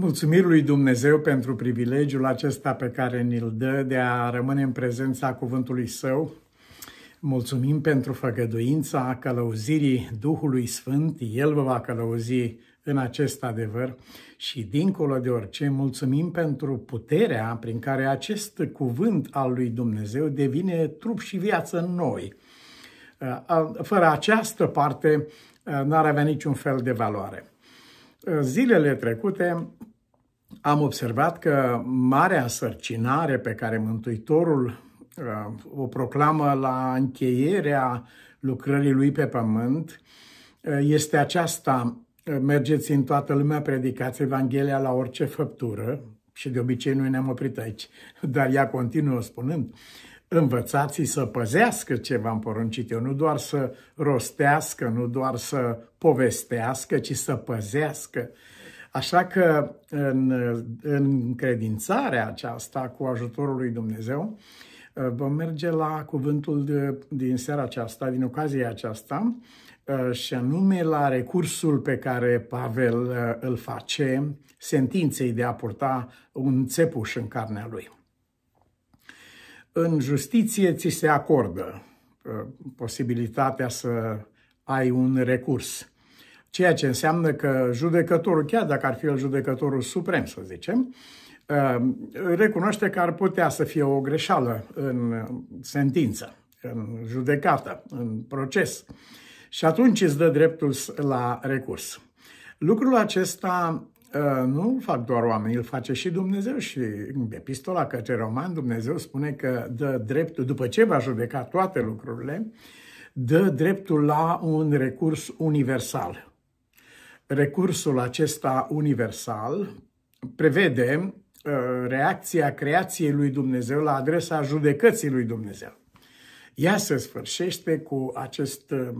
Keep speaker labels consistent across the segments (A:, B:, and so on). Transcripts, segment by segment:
A: Mulțumim lui Dumnezeu pentru privilegiul acesta pe care ni-l dă de a rămâne în prezența cuvântului său. Mulțumim pentru făgăduința călăuzirii Duhului Sfânt. El vă va călăuzi în acest adevăr și dincolo de orice mulțumim pentru puterea prin care acest cuvânt al lui Dumnezeu devine trup și viață în noi. Fără această parte n-ar avea niciun fel de valoare. Zilele trecute am observat că marea sărcinare pe care Mântuitorul uh, o proclamă la încheierea lucrării lui pe pământ uh, este aceasta, uh, mergeți în toată lumea, predicați Evanghelia la orice făptură, și de obicei noi ne-am oprit aici, dar ea continuă spunând, învățați să păzească ce v-am poruncit eu, nu doar să rostească, nu doar să povestească, ci să păzească. Așa că în, în credințarea aceasta cu ajutorul lui Dumnezeu, vom merge la cuvântul de, din seara aceasta, din ocazia aceasta, și anume la recursul pe care Pavel uh, îl face sentinței de a purta un țepuș în carnea lui. În justiție ți se acordă uh, posibilitatea să ai un recurs. Ceea ce înseamnă că judecătorul, chiar dacă ar fi el judecătorul suprem, să zicem, uh, recunoaște că ar putea să fie o greșeală în sentință, în judecată, în proces. Și atunci îți dă dreptul la recurs. Lucrul acesta Ă, nu îl fac doar oamenii, îl face și Dumnezeu. Și în epistola către roman, Dumnezeu spune că dă dreptul, după ce va judeca toate lucrurile, dă dreptul la un recurs universal. Recursul acesta universal prevede ă, reacția creației lui Dumnezeu la adresa judecății lui Dumnezeu. Ea se sfârșește cu acest ă,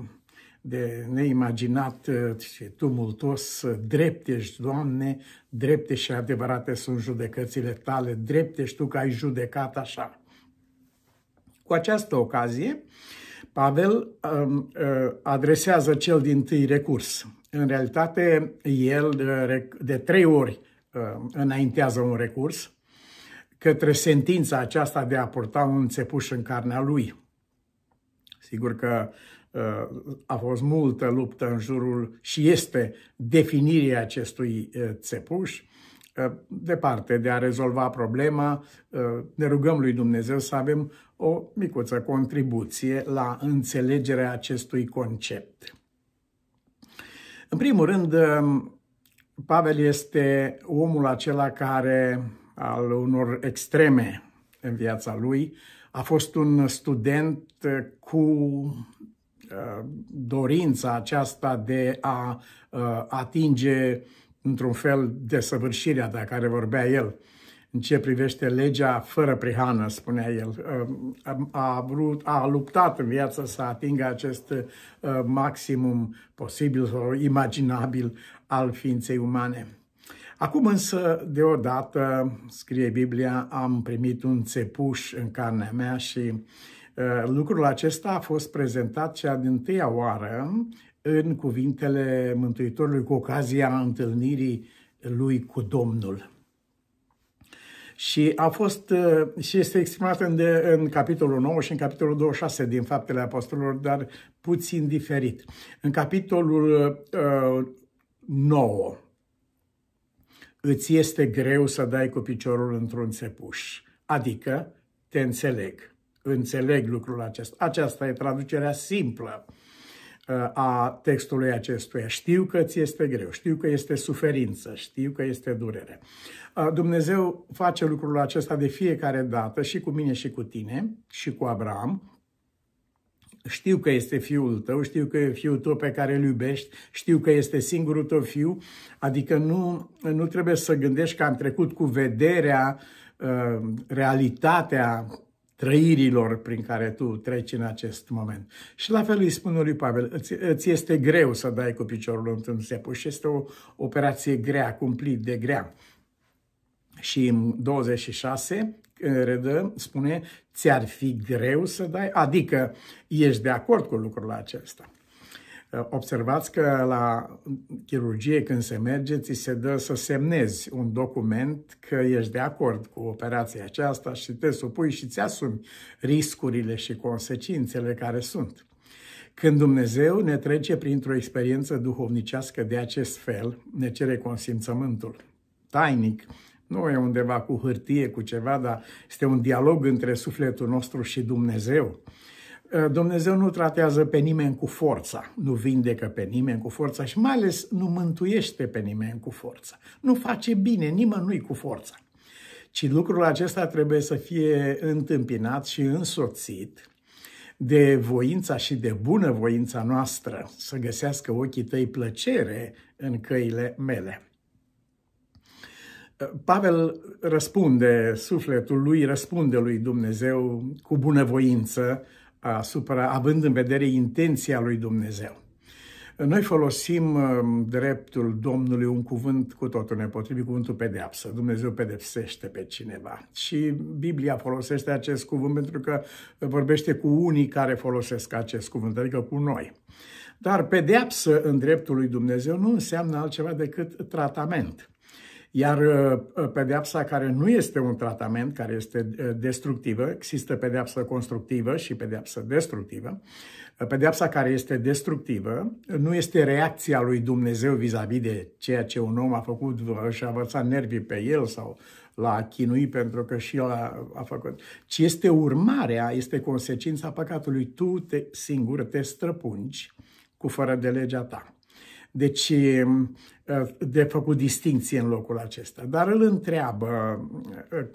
A: de neimaginat uh, și tumultos, uh, drept ești, Doamne, drepte și adevărate sunt judecățile tale, drepte ești Tu că ai judecat așa. Cu această ocazie, Pavel um, uh, adresează cel din tâi recurs. În realitate, el de trei ori înaintează un recurs către sentința aceasta de a purta un țepuș în carnea lui. Sigur că Eh, a fost multă luptă în jurul și este definirea acestui eh, țepuș. Eh, departe de a rezolva problema, ne rugăm lui Dumnezeu să avem o micuță contribuție la înțelegerea acestui concept. În primul rând, Pavel este omul acela care, al unor extreme în viața lui, a fost un student cu Uh, dorința aceasta de a uh, atinge într-un fel de săvârșirea de care vorbea el în ce privește legea fără prihană, spunea el. Uh, um, a, vrut, a luptat în viață să atingă acest maximum posibil sau imaginabil al ființei umane. Acum însă, deodată, scrie Biblia, am primit un țepuș în carnea mea și uh, Eh, lucrul acesta a fost prezentat cea din tâia oară în cuvintele Mântuitorului cu ocazia întâlnirii lui cu Domnul. Și a fost eh, și este exprimat în, în capitolul 9 și în capitolul 26 din Faptele Apostolilor, dar puțin diferit. În capitolul uh, eh, 9 îți este greu să dai cu piciorul într-un țepuș, adică te înțeleg înțeleg lucrul acesta. Aceasta e traducerea simplă uh, a textului acestuia. Știu că ți este greu, știu că este suferință, știu că este durere. Uh, Dumnezeu face lucrul acesta de fiecare dată și cu mine și cu tine și cu Abraham. Știu că este fiul tău, știu că e fiul tău pe care îl iubești, știu că este singurul tău fiu, adică nu, nu trebuie să gândești că am trecut cu vederea uh, realitatea trăirilor prin care tu treci în acest moment. Și la fel îi spune lui Pavel, îți, îți este greu să dai cu piciorul într-un țepul și este o operație grea, cumplit de grea. Și în 26, redă, spune, ți-ar fi greu să dai, adică ești de acord cu lucrul acesta. Observați că la chirurgie când se merge, ți se dă să semnezi un document că ești de acord cu operația aceasta și te supui și ți asumi riscurile și consecințele care sunt. Când Dumnezeu ne trece printr-o experiență duhovnicească de acest fel, ne cere consimțământul. Tainic, nu e undeva cu hârtie, cu ceva, dar este un dialog între sufletul nostru și Dumnezeu. Eh, Dumnezeu nu tratează pe nimeni cu forța, nu vindecă pe nimeni cu forța și mai ales nu mântuiește pe nimeni cu forța. Nu face bine nimănui cu forța. Ci lucrul acesta trebuie să fie întâmpinat și însoțit de voința și de bunăvoința noastră să găsească ochii tăi plăcere în căile mele. Eh, Pavel răspunde, sufletul lui răspunde lui Dumnezeu cu bunăvoință asupra, având în vedere intenția lui Dumnezeu. Noi folosim um, dreptul Domnului un cuvânt cu totul nepotrivit, cuvântul pedeapsă. Dumnezeu pedepsește pe cineva. Și Biblia folosește acest cuvânt pentru că vorbește cu unii care folosesc acest cuvânt, adică cu noi. Dar pedeapsă în dreptul lui Dumnezeu nu înseamnă altceva decât tratament. Iar uh, uh, pedeapsa care nu este un tratament, care este uh, destructivă, există pedeapsă constructivă și pedeapsă destructivă. Pedeapsa care este destructivă nu este reacția lui Dumnezeu vis-a-vis -vis de ceea ce un om a făcut și a învățat nervii pe el sau l-a chinuit pentru că și el a, a făcut, ci este urmarea, este consecința păcatului. Tu te, singur te străpungi cu fără de legea ta. Deci Uh, de făcut distinție în locul acesta, dar îl întreabă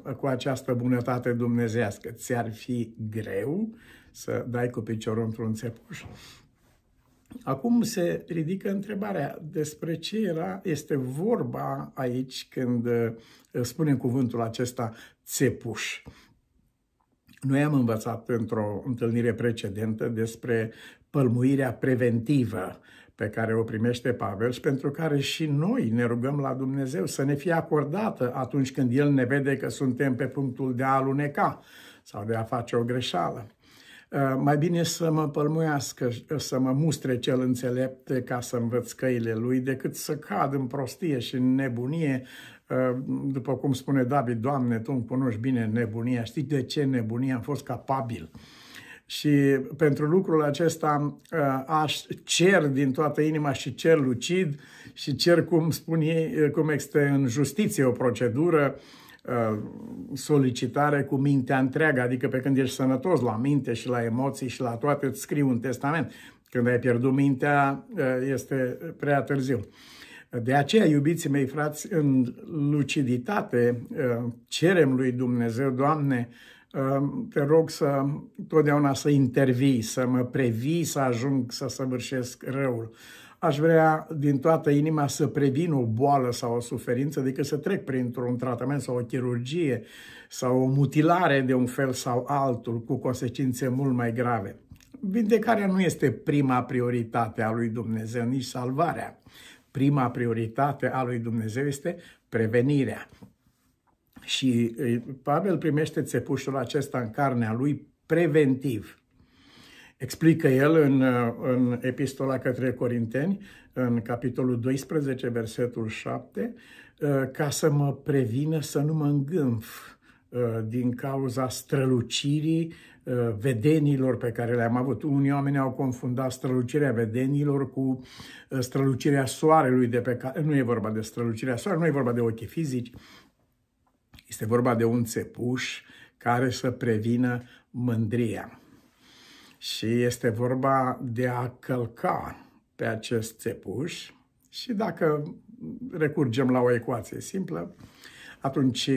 A: uh, cu această bunătate dumnezească, ți-ar fi greu să dai cu piciorul într-un țepuș? Acum se ridică întrebarea despre ce era, este vorba aici când uh, spunem cuvântul acesta țepuș. Noi am învățat într-o întâlnire precedentă despre pălmuirea preventivă pe care o primește Pavel și pentru care și noi ne rugăm la Dumnezeu să ne fie acordată atunci când El ne vede că suntem pe punctul de a aluneca sau de a face o greșeală. Uh, mai bine să mă pălmuiască, uh, să mă mustre cel înțelept ca să învăț căile lui, decât să cad în prostie și în nebunie, uh, după cum spune David, Doamne, Tu îmi cunoști bine nebunia, știi de ce nebunia am fost capabil? Și pentru lucrul acesta uh, aș cer din toată inima și cer lucid și cer, cum spun ei, uh, cum este în justiție o procedură, uh, solicitare cu mintea întreagă, adică pe când ești sănătos la minte și la emoții și la toate, îți scriu un testament. Când ai pierdut mintea, este prea târziu. De aceea, iubiții mei frați, în luciditate cerem lui Dumnezeu, Doamne, Ehm, te rog să totdeauna să intervii, să mă previi să ajung să săvârșesc răul. Aș vrea din toată inima să previn o boală sau o suferință decât să trec printr-un tratament sau o chirurgie sau o mutilare de un fel sau altul cu consecințe mult mai grave. Vindecarea nu este prima prioritate a lui Dumnezeu, nici salvarea. Prima prioritate a lui Dumnezeu este prevenirea. Și Pavel primește țepușul acesta în carnea lui preventiv. Explică el în, uh, în epistola către Corinteni, în capitolul 12, versetul 7, uh, ca să mă prevină să nu mă îngânf uh, din cauza strălucirii vedenilor pe care le-am avut. Unii oameni au confundat strălucirea vedenilor cu strălucirea soarelui de pe care... Nu e vorba de strălucirea soarelui, nu e vorba de ochii fizici, este vorba de un țepuș care să prevină mândria. Și este vorba de a călca pe acest țepuș și dacă recurgem la o ecuație simplă, atunci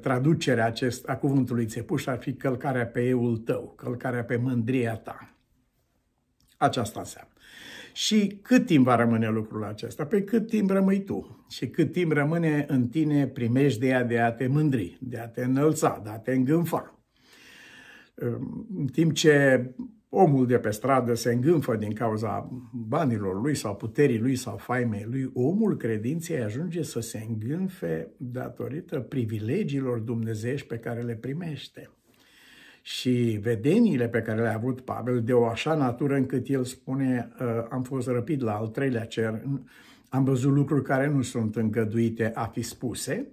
A: traducerea acest, a cuvântului țepuș ar fi călcarea pe euul tău, călcarea pe mândria ta. Aceasta înseamnă. Și cât timp va rămâne lucrul acesta? Pe păi cât timp rămâi tu și cât timp rămâne în tine primejdeia de a te mândri, de a te înălța, de a te îngânfa. În timp ce omul de pe stradă se îngânfă din cauza banilor lui sau puterii lui sau faimei lui, omul credinței ajunge să se îngânfe datorită privilegiilor dumnezeiești pe care le primește și vedeniile pe care le-a avut Pavel de o așa natură încât el spune uh, am fost răpit la al treilea cer, am văzut lucruri care nu sunt îngăduite a fi spuse.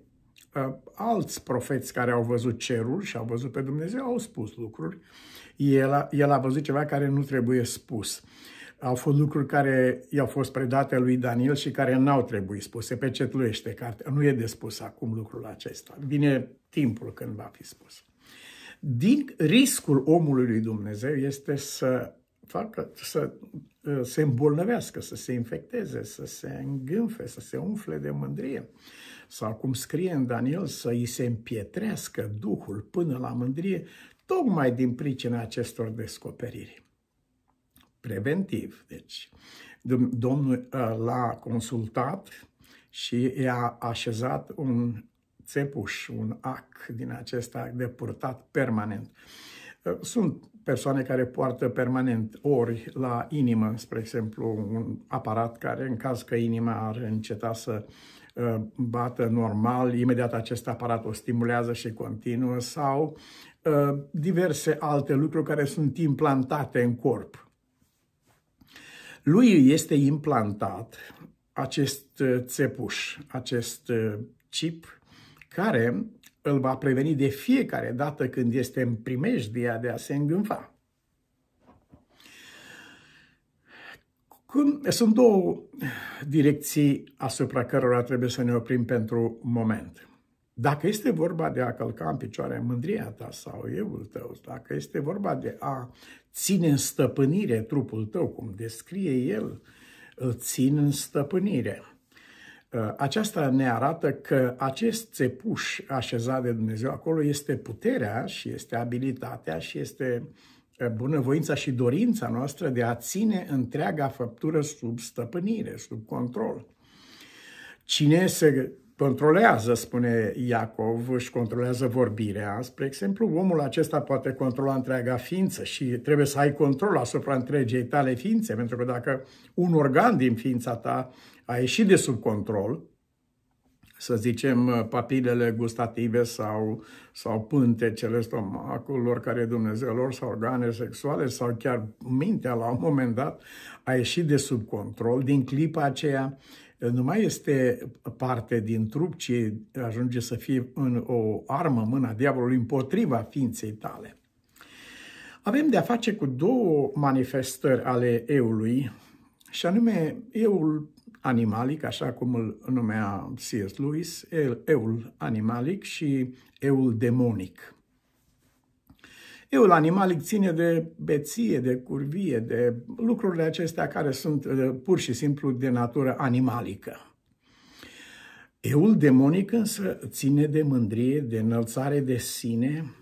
A: Uh, alți profeți care au văzut cerul și au văzut pe Dumnezeu au spus lucruri. El a, el a văzut ceva care nu trebuie spus. Au fost lucruri care i-au fost predate lui Daniel și care n-au trebuit spuse. Pecetluiește cartea. Nu e de spus acum lucrul acesta. Vine timpul când va fi spus. Din riscul omului lui Dumnezeu este să facă, să uh, se îmbolnăvească, să se infecteze, să se îngânfe, să se umfle de mândrie. Sau cum scrie în Daniel, să îi se împietrească Duhul până la mândrie, tocmai din pricina acestor descoperiri. Preventiv, deci. Domnul uh, l-a consultat și i-a așezat un țepuș, un ac din acesta de purtat permanent. Uh, sunt persoane care poartă permanent ori la inimă, spre exemplu, un aparat care, în caz că inima ar înceta să uh, bată normal, imediat acest aparat o stimulează și continuă, sau uh, diverse alte lucruri care sunt implantate în corp. Lui este implantat acest țepuș, acest chip care îl va preveni de fiecare dată când este în primejdia de a se îngânfa. sunt două direcții asupra cărora trebuie să ne oprim pentru moment. Dacă este vorba de a călca în picioare mândria ta sau euul tău, dacă este vorba de a ține în stăpânire trupul tău, cum descrie el, îl țin în stăpânire – Uh, aceasta ne arată că acest țepuș așezat de Dumnezeu acolo este puterea și este abilitatea și este uh, bunăvoința și dorința noastră de a ține întreaga făptură sub stăpânire, sub control. Cine se controlează, spune Iacov, își controlează vorbirea. Spre exemplu, omul acesta poate controla întreaga ființă și trebuie să ai control asupra întregei tale ființe, pentru că dacă un organ din ființa ta a ieșit de sub control, să zicem, papilele gustative sau, sau pântecele stomaculor care Dumnezeu lor sau organe sexuale sau chiar mintea la un moment dat a ieșit de sub control, din clipa aceea nu mai este parte din trup, ci ajunge să fie în o armă, mâna diavolului, împotriva ființei tale. Avem de-a face cu două manifestări ale eului, și anume eul animalic, așa cum îl numea C.S. Lewis, eul animalic și eul demonic. Euul animalic ține de beție, de curvie, de lucrurile acestea care sunt eh, pur și simplu de natură animalică. Eul demonic însă ține de mândrie, de înălțare de sine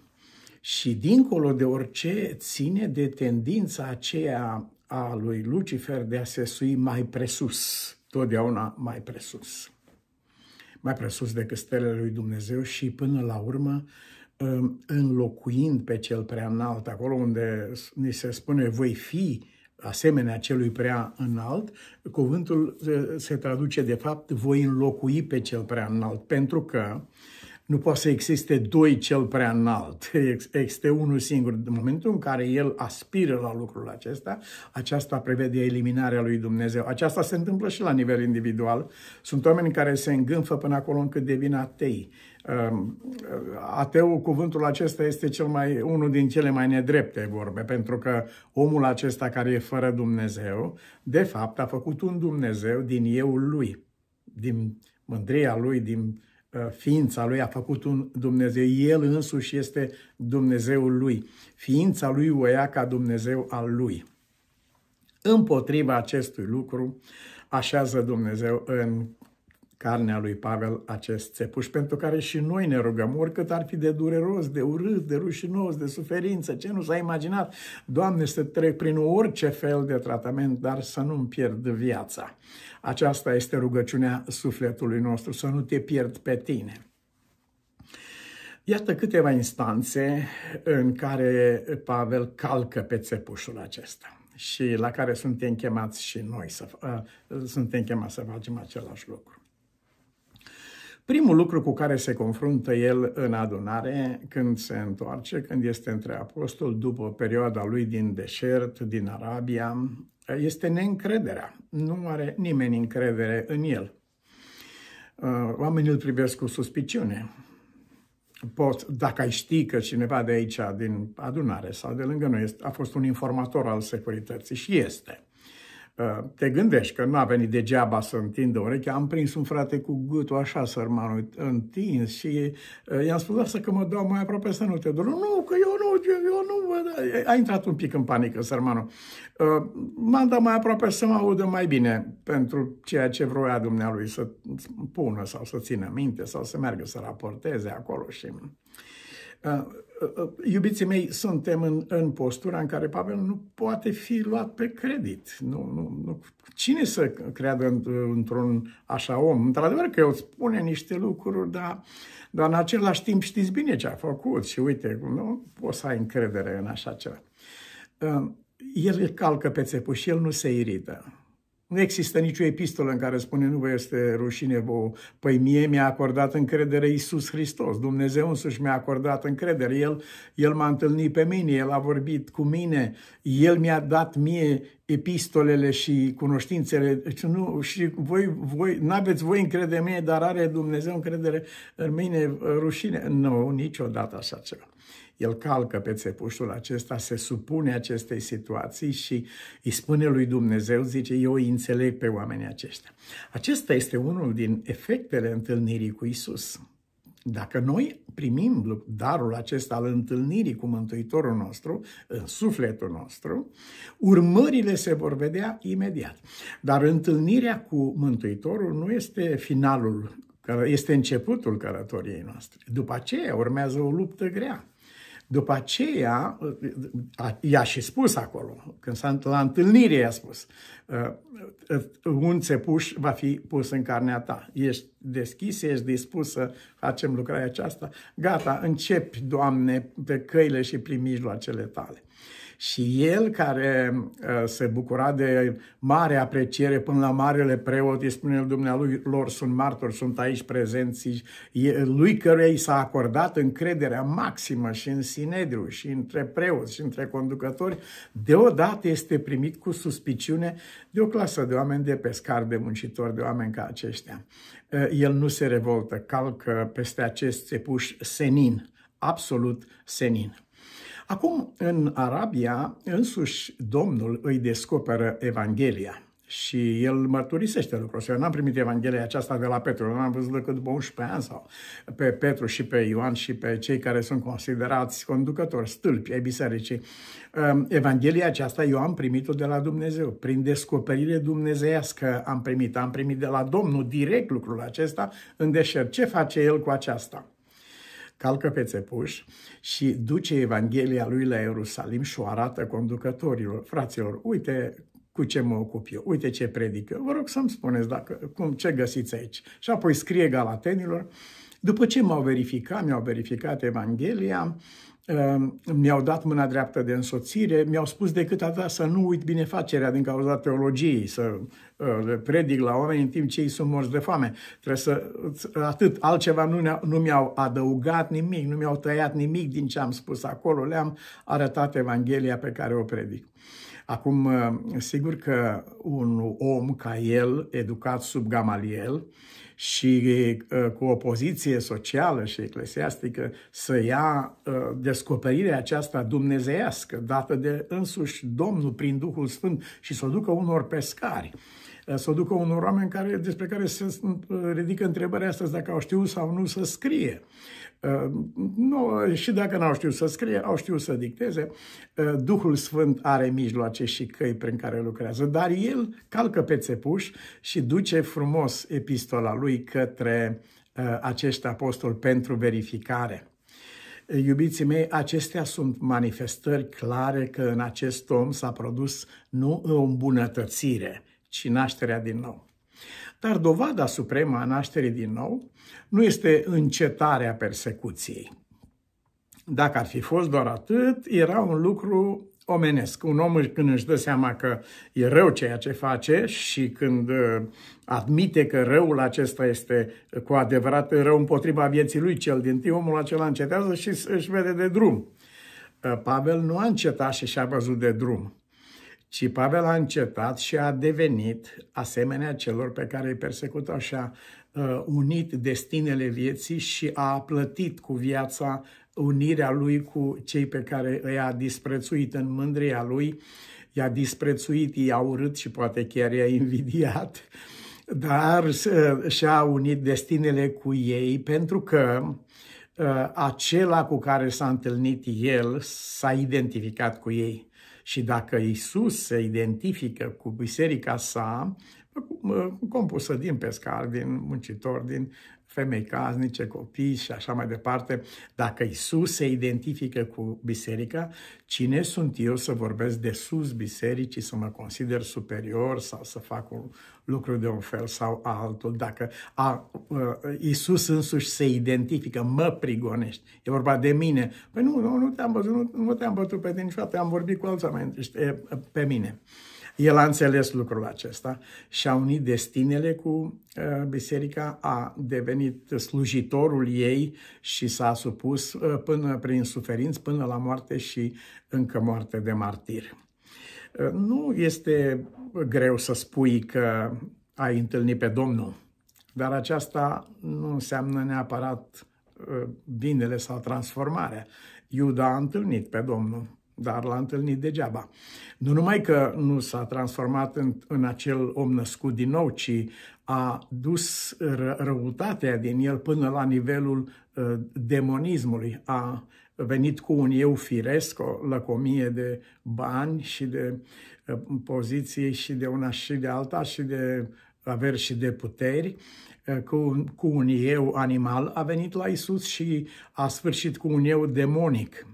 A: și dincolo de orice ține de tendința aceea a lui Lucifer de a se sui mai presus, totdeauna mai presus. Mai presus decât stelele lui Dumnezeu și până la urmă Um, înlocuind pe cel prea înalt, acolo unde ni se spune voi fi asemenea celui prea înalt, cuvântul se traduce de fapt voi înlocui pe cel prea înalt, pentru că nu poate să existe doi cel prea înalt, există unul singur. În momentul în care el aspiră la lucrul acesta, aceasta prevede eliminarea lui Dumnezeu. Aceasta se întâmplă și la nivel individual. Sunt oameni care se îngânfă până acolo încât devin atei. Ehm, Ateu, cuvântul acesta este cel mai, unul din cele mai nedrepte vorbe, pentru că omul acesta care e fără Dumnezeu, de fapt a făcut un Dumnezeu din eu lui, din mândria lui, din ă, ființa lui a făcut un Dumnezeu. El însuși este Dumnezeul lui. Ființa lui o ia ca Dumnezeu al lui. Împotriva acestui lucru așează Dumnezeu în carnea lui Pavel acest țepuș pentru care și noi ne rugăm, oricât ar fi de dureros, de urât, de rușinos, de suferință, ce nu s-a imaginat. Doamne, să trec prin orice fel de tratament, dar să nu-mi pierd viața. Aceasta este rugăciunea sufletului nostru, să nu te pierd pe tine. Iată câteva instanțe în care Pavel calcă pe țepușul acesta și la care suntem chemați și noi să, uh, suntem chemați să facem același lucru. Primul lucru cu care se confruntă el în adunare, când se întoarce, când este între apostol, după perioada lui din deșert, din Arabia, este neîncrederea. Nu are nimeni încredere în el. Uh, oamenii îl privesc cu suspiciune. Pot, dacă ai ști că cineva de aici, din adunare sau de lângă noi, a fost un informator al securității și este – Uh, te gândești că nu a venit degeaba să întindă urechea, am prins un frate cu gâtul așa, sărmanul, întins și uh, i-am spus, lasă că mă dau mai aproape să nu te dor. Nu, că eu nu, eu nu, vă... a intrat un pic în panică, sărmanul. Uh, m-am dat mai aproape să mă audă mai bine pentru ceea ce vroia dumnealui să pună sau să țină minte sau să meargă să raporteze acolo și... Uh, uh, uh, iubiții mei, suntem în, în postura în care Pavel nu poate fi luat pe credit. Nu, nu, nu. Cine să creadă într-un așa om? Într-adevăr că el spune niște lucruri, dar, dar în același timp știți bine ce a făcut și uite, nu poți să ai încredere în așa ceva. El îl calcă pe și el nu se irită. Nu există nicio epistolă în care spune nu vă este rușine vouă. Păi mie mi-a acordat încredere Isus Hristos. Dumnezeu însuși mi-a acordat încredere. El, el m-a întâlnit pe mine, El a vorbit cu mine, El mi-a dat mie epistolele și cunoștințele. Deci nu, și voi, voi n-aveți voi încredere în mine, dar are Dumnezeu încredere în mine rușine. Nu, niciodată așa ceva el calcă pe țepușul acesta, se supune acestei situații și îi spune lui Dumnezeu, zice, eu îi înțeleg pe oamenii aceștia. Acesta este unul din efectele întâlnirii cu Isus. Dacă noi primim darul acesta al întâlnirii cu Mântuitorul nostru, în sufletul nostru, urmările se vor vedea imediat. Dar întâlnirea cu Mântuitorul nu este finalul, este începutul călătoriei noastre. După aceea urmează o luptă grea după aceea, i-a și spus acolo, când s-a la întâlnire i-a spus, uh, un țepuș va fi pus în carnea ta. Ești deschis, ești dispus să facem lucrarea aceasta? Gata, începi, Doamne, pe căile și prin mijloacele tale. Și el, care ă, se bucura de mare apreciere până la marele preot, îi spune dumnealui lor, sunt martori, sunt aici prezenți, lui căruia i s-a acordat încrederea maximă și în Sinedriu, și între preoți, și între conducători, deodată este primit cu suspiciune de o clasă de oameni de pescar de muncitori, de oameni ca aceștia. Ă, el nu se revoltă, calcă peste acest țepuș senin, absolut senin. Acum, în Arabia, însuși Domnul îi descoperă Evanghelia. Și el mărturisește lucrul ăsta. Eu n-am primit Evanghelia aceasta de la Petru, n-am văzut decât după 11 ani sau pe Petru și pe Ioan și pe cei care sunt considerați conducători, stâlpi ai bisericii. Ehm, Evanghelia aceasta eu am primit-o de la Dumnezeu. Prin descoperire dumnezeiască am primit. Am primit de la Domnul direct lucrul acesta în deșert. Ce face el cu aceasta? calcă pe țepuș și duce Evanghelia lui la Ierusalim și o arată conducătorilor. Fraților, uite cu ce mă ocup eu, uite ce predic Vă rog să-mi spuneți dacă, cum, ce găsiți aici. Și apoi scrie galatenilor, după ce m-au verificat, mi-au verificat Evanghelia, Ehm, mi-au dat mâna dreaptă de însoțire, mi-au spus decât atât să nu uit binefacerea din cauza teologiei, să uh, le predic la oameni în timp ce ei sunt morți de foame. Trebuie să, atât, altceva nu, nu mi-au adăugat nimic, nu mi-au tăiat nimic din ce am spus acolo, le-am arătat Evanghelia pe care o predic. Acum, uh, sigur că un om ca el, educat sub Gamaliel, și uh, cu o poziție socială și eclesiastică să ia uh, descoperirea aceasta dumnezeiască, dată de însuși Domnul prin Duhul Sfânt și să o ducă unor pescari uh, să o ducă unor oameni care, despre care se ridică întrebarea asta dacă au știut sau nu să scrie. Ehm, nu, și dacă n-au știut să scrie, au știut să dicteze. Ehm, Duhul Sfânt are mijloace și căi prin care lucrează, dar el calcă pe țepuș și duce frumos epistola lui către ehm, acest apostol pentru verificare. Iubiții mei, acestea sunt manifestări clare că în acest om s-a produs nu o îmbunătățire, ci nașterea din nou. Dar dovada supremă a nașterii din nou nu este încetarea persecuției. Dacă ar fi fost doar atât, era un lucru omenesc. Un om când își dă seama că e rău ceea ce face și când uh, admite că răul acesta este uh, cu adevărat rău împotriva vieții lui cel din timp, omul acela încetează și își vede de drum. Uh, Pavel nu a încetat și și-a văzut de drum. Și Pavel a încetat și a devenit, asemenea celor pe care îi persecutau și a uh, unit destinele vieții și a plătit cu viața unirea lui cu cei pe care i-a disprețuit în mândria lui, i-a disprețuit, i-a urât și poate chiar i-a invidiat, dar uh, și-a unit destinele cu ei pentru că uh, acela cu care s-a întâlnit el s-a identificat cu ei și dacă Isus se identifică cu biserica sa, compusă din pescari, din muncitori, din femei casnice, copii și așa mai departe, dacă Isus se identifică cu biserica, cine sunt eu să vorbesc de sus bisericii, să mă consider superior sau să fac un lucru de un fel sau altul, dacă a, a, uh, Isus însuși se identifică, mă prigonești, e vorba de mine. Păi nu, nu, nu te-am văzut, nu, nu te-am bătut pe tine niciodată, am vorbit cu alții, pe mine. El a înțeles lucrul acesta și a unit destinele cu uh, biserica, a devenit slujitorul ei și s-a supus uh, până prin suferință, până la moarte și încă moarte de martir. Uh, nu este greu să spui că ai întâlnit pe Domnul, dar aceasta nu înseamnă neapărat binele sau transformarea. Iuda a întâlnit pe Domnul dar l-a întâlnit degeaba. Nu numai că nu s-a transformat în, în acel om născut din nou, ci a dus ră, răutatea din el până la nivelul uh, demonismului. A venit cu un eu firesc, o lăcomie de bani și de uh, ă, poziție și de una și de alta și de averi și de puteri, ă, cu, cu un eu animal, a venit la Isus și a sfârșit cu un eu demonic.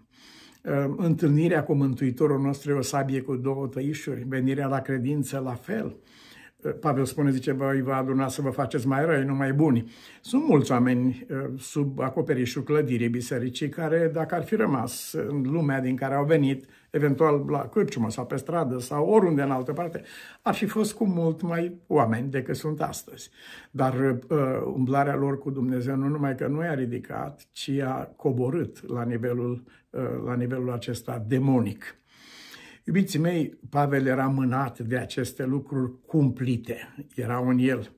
A: Ehm, întâlnirea cu Mântuitorul nostru e o sabie cu două tăișuri, venirea la credință la fel – Pavel spune, zice, voi vă adunați să vă faceți mai răi, nu mai buni. Sunt mulți oameni uh, sub acoperișul clădirii bisericii care, dacă ar fi rămas în lumea din care au venit, eventual la cârciumă sau pe stradă sau oriunde în altă parte, ar fi fost cu mult mai oameni decât sunt astăzi. Dar uh, umblarea lor cu Dumnezeu nu numai că nu i-a ridicat, ci a coborât la nivelul, uh, la nivelul acesta demonic. Iubiții mei, Pavel era mânat de aceste lucruri cumplite, erau un el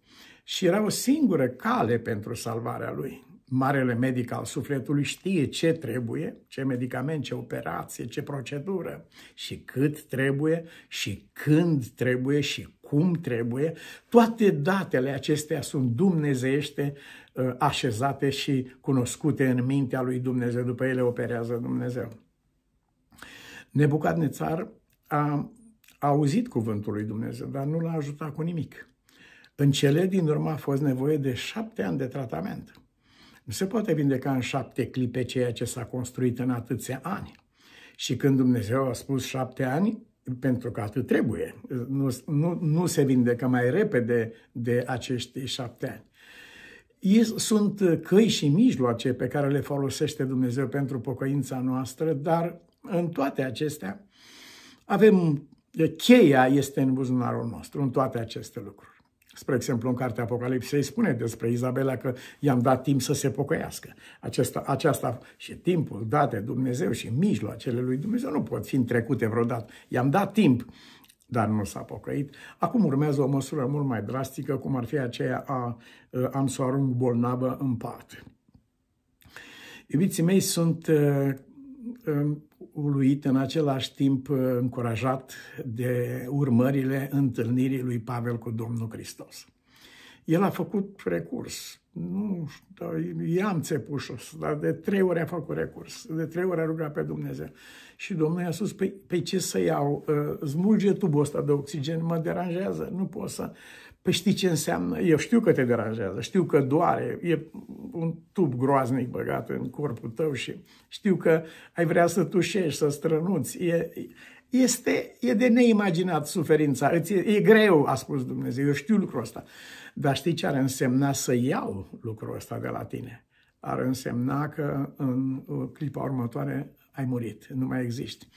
A: și era o singură cale pentru salvarea lui. Marele medic al sufletului știe ce trebuie, ce medicament, ce operație, ce procedură și cât trebuie și când trebuie și cum trebuie. Toate datele acestea sunt dumnezeiește uh, așezate și cunoscute în mintea lui Dumnezeu. După ele operează Dumnezeu. nețar a auzit cuvântul lui Dumnezeu, dar nu l-a ajutat cu nimic. În cele din urmă a fost nevoie de șapte ani de tratament. Nu se poate vindeca în șapte clipe ceea ce s-a construit în atâția ani. Și când Dumnezeu a spus șapte ani, pentru că atât trebuie. Nu, nu, nu se vindecă mai repede de acești șapte ani. Sunt căi și mijloace pe care le folosește Dumnezeu pentru pocăința noastră, dar în toate acestea avem, cheia este în buzunarul nostru, în toate aceste lucruri. Spre exemplu, în cartea Apocalipsei spune despre Izabela că i-am dat timp să se pocăiască. Acesta, aceasta și timpul dat de Dumnezeu și mijloacele lui Dumnezeu nu pot fi întrecute vreodată. I-am dat timp, dar nu s-a pocăit. Acum urmează o măsură mult mai drastică, cum ar fi aceea a am să o arunc bolnavă în pat. Iubiții mei, sunt Um, uluit, în același timp uh, încurajat de urmările întâlnirii lui Pavel cu Domnul Hristos. El a făcut recurs. Nu știu, i-am țepușos, dar de trei ori a făcut recurs. De trei ori a rugat pe Dumnezeu. Și Domnul i-a spus, pe, păi, pe păi ce să iau? Uh, smulge tubul ăsta de oxigen, mă deranjează, nu pot să... Păi știi ce înseamnă? Eu știu că te deranjează, știu că doare, e un tub groaznic băgat în corpul tău și știu că ai vrea să tușești, să strănuți. E, este, e de neimaginat suferința. Îți e, e greu, a spus Dumnezeu, eu știu lucrul ăsta. Dar știi ce ar însemna să iau lucrul ăsta de la tine? Ar însemna că în clipa următoare ai murit, nu mai existi.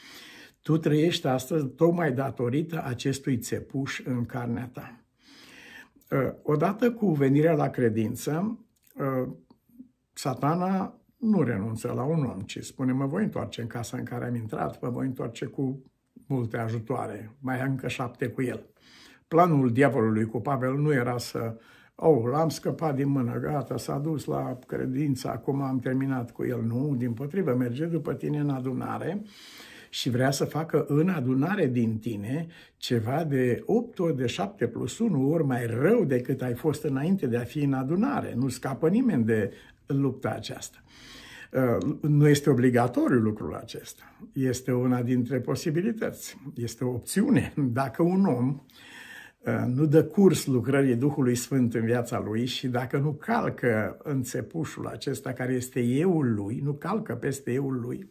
A: Tu trăiești astăzi tocmai datorită acestui țepuș în carnea ta. Ă, odată cu venirea la credință, ă, satana nu renunță la un om, ci spune, mă voi întoarce în casa în care am intrat, mă voi întoarce cu multe ajutoare, mai am încă șapte cu el. Planul diavolului cu Pavel nu era să, oh, l-am scăpat din mână, gata, s-a dus la credință, acum am terminat cu el. Nu, din potrivă, merge după tine în adunare, uh, și vrea să facă în adunare din tine ceva de 8 ori de 7 plus 1 ori mai rău decât ai fost înainte de a fi în adunare. Nu scapă nimeni de lupta aceasta. Uh, nu este obligatoriu lucrul acesta. Este una dintre posibilități. Este o opțiune. Dacă un om uh, nu dă curs lucrării Duhului Sfânt în viața lui și dacă nu calcă înțepușul acesta care este euul lui, nu calcă peste euul lui,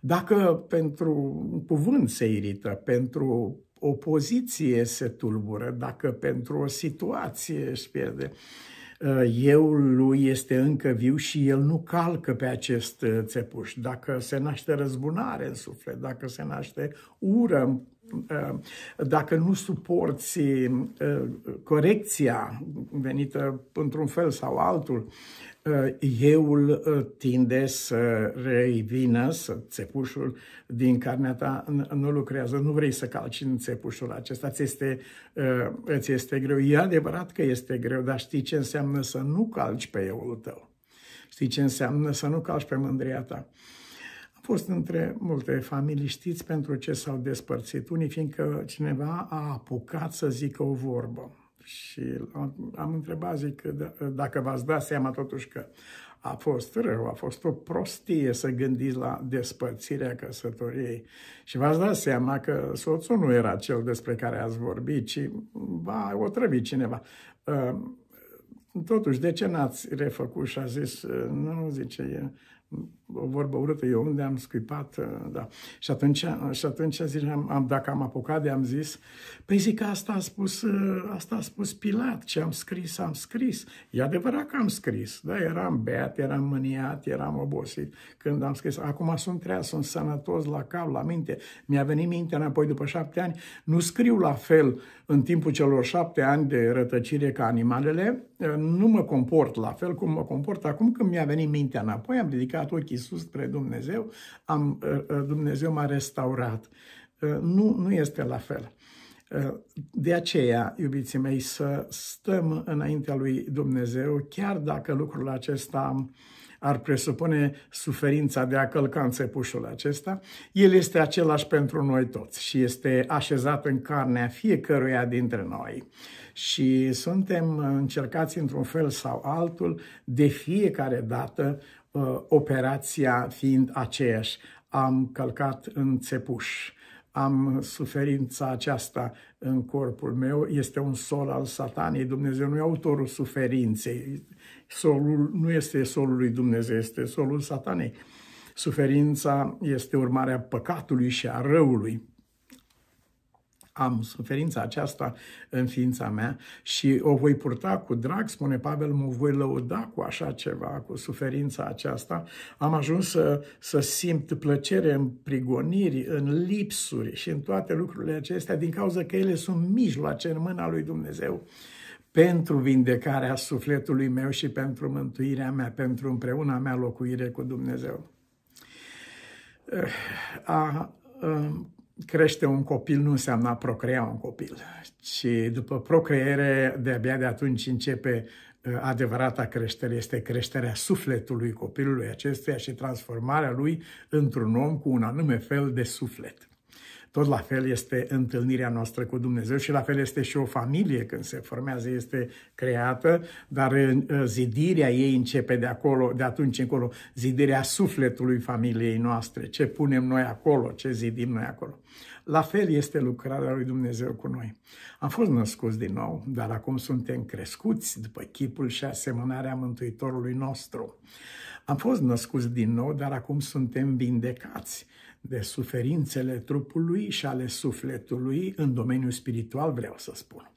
A: dacă pentru un cuvânt se irită, pentru o poziție se tulbură, dacă pentru o situație își pierde, uh, eu lui este încă viu și el nu calcă pe acest uh, țepuș. Dacă se naște răzbunare în suflet, dacă se naște ură uh, dacă nu suporți corecția venită într-un fel sau altul, Eh, euul eh, tinde să revină, să țepușul din carnea ta nu lucrează, nu vrei să calci în țepușul acesta, ți este, eh, ți este greu. E adevărat că este greu, dar știi ce înseamnă să nu calci pe euul tău. Știi ce înseamnă să nu calci pe mândria ta. Am fost între multe familii, știți pentru ce s-au despărțit. Unii fiindcă cineva a apucat să zică o vorbă și am, întrebat, zic, da, dacă v-ați dat seama totuși că a fost rău, a fost o prostie să gândiți la despărțirea căsătoriei. Și v-ați dat seama că soțul nu era cel despre care ați vorbit, ci va trăbi cineva. Ehm, totuși, de ce n-ați refăcut și a zis, nu, zice, o vorbă urâtă, eu unde am scuipat, uh, da. Și atunci, uh, și atunci ziceam, am, dacă am apucat de am zis, păi zic că asta a spus, uh, asta a spus Pilat, ce am scris, am scris. E adevărat că am scris, da, eram beat, eram mâniat, eram obosit când am scris. Acum sunt treaz, sunt sănătos la cap, la minte, mi-a venit mintea înapoi după șapte ani. Nu scriu la fel în timpul celor șapte ani de rătăcire ca animalele, nu mă comport la fel cum mă comport acum când mi-a venit mintea înapoi, am ridicat ochii Isus, spre Dumnezeu, am, uh, uh, Dumnezeu m-a restaurat. Uh, nu, nu este la fel. De aceea, iubiții mei, să stăm înaintea lui Dumnezeu, chiar dacă lucrul acesta ar presupune suferința de a călca țepușul acesta, el este același pentru noi toți și este așezat în carnea fiecăruia dintre noi. Și suntem încercați într-un fel sau altul de fiecare dată Uh, operația fiind aceeași. Am călcat în țepuș am suferința aceasta în corpul meu, este un sol al satanei, Dumnezeu nu e autorul suferinței, solul nu este solul lui Dumnezeu, este solul satanei. Suferința este urmarea păcatului și a răului am suferința aceasta în ființa mea și o voi purta cu drag, spune Pavel, mă voi lăuda cu așa ceva, cu suferința aceasta. Am ajuns să, să simt plăcere în prigoniri, în lipsuri și în toate lucrurile acestea, din cauza că ele sunt mijloace în mâna lui Dumnezeu pentru vindecarea sufletului meu și pentru mântuirea mea, pentru împreuna mea locuire cu Dumnezeu. Eh, a, a um, crește un copil nu înseamnă a procrea un copil, ci după procreere, de-abia de atunci începe uh, adevărata creștere, este creșterea sufletului copilului acestuia și transformarea lui într-un om cu un anume fel de suflet. Tot la fel este întâlnirea noastră cu Dumnezeu și la fel este și o familie când se formează, este creată, dar ă, zidirea ei începe de acolo, de atunci încolo, zidirea sufletului familiei noastre, ce punem noi acolo, ce zidim noi acolo. La fel este lucrarea lui Dumnezeu cu noi. Am fost născuți din nou, dar acum suntem crescuți după chipul și asemănarea Mântuitorului nostru. Am fost născuți din nou, dar acum suntem vindecați de suferințele trupului și ale sufletului în domeniul spiritual, vreau să spun.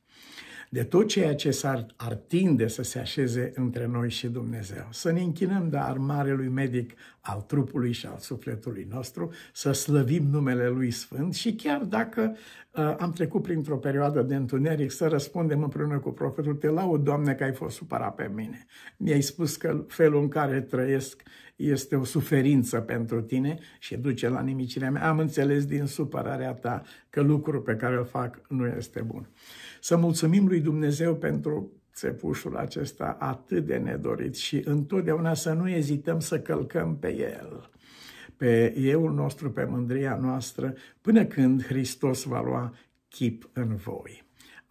A: De tot ceea ce s-ar ar tinde să se așeze între noi și Dumnezeu. Să ne închinăm dar lui medic al trupului și al sufletului nostru, să slăvim numele Lui Sfânt și chiar dacă uh, am trecut printr-o perioadă de întuneric, să răspundem împreună cu profetul, te laud, Doamne, că ai fost supărat pe mine. Mi-ai spus că felul în care trăiesc uh, este o suferință pentru tine și duce la nimicirea mea. Am înțeles din supărarea ta că lucrul pe care îl fac nu este bun. Să mulțumim lui Dumnezeu pentru țepușul acesta atât de nedorit și întotdeauna să nu ezităm să călcăm pe el pe euul nostru, pe mândria noastră, până când Hristos va lua chip în voi.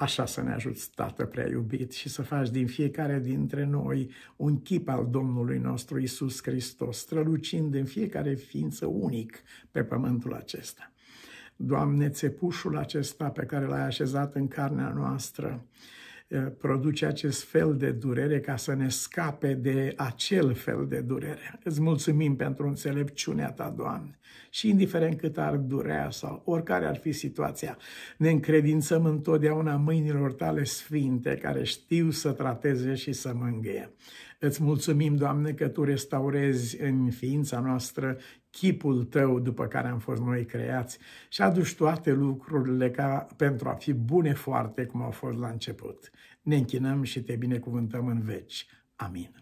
A: Așa să ne ajuți, Tată prea iubit, și să faci din fiecare dintre noi un chip al Domnului nostru Isus Hristos, strălucind în fiecare ființă unic pe pământul acesta. Doamne, țepușul acesta pe care l-ai așezat în carnea noastră, produce acest fel de durere ca să ne scape de acel fel de durere. Îți mulțumim pentru înțelepciunea ta, Doamne și indiferent cât ar durea sau oricare ar fi situația, ne încredințăm întotdeauna mâinilor tale sfinte care știu să trateze și să mângâie. Îți mulțumim, Doamne, că Tu restaurezi în ființa noastră chipul Tău după care am fost noi creați și aduci toate lucrurile ca pentru a fi bune foarte cum au fost la început. Ne închinăm și Te binecuvântăm în veci. Amin.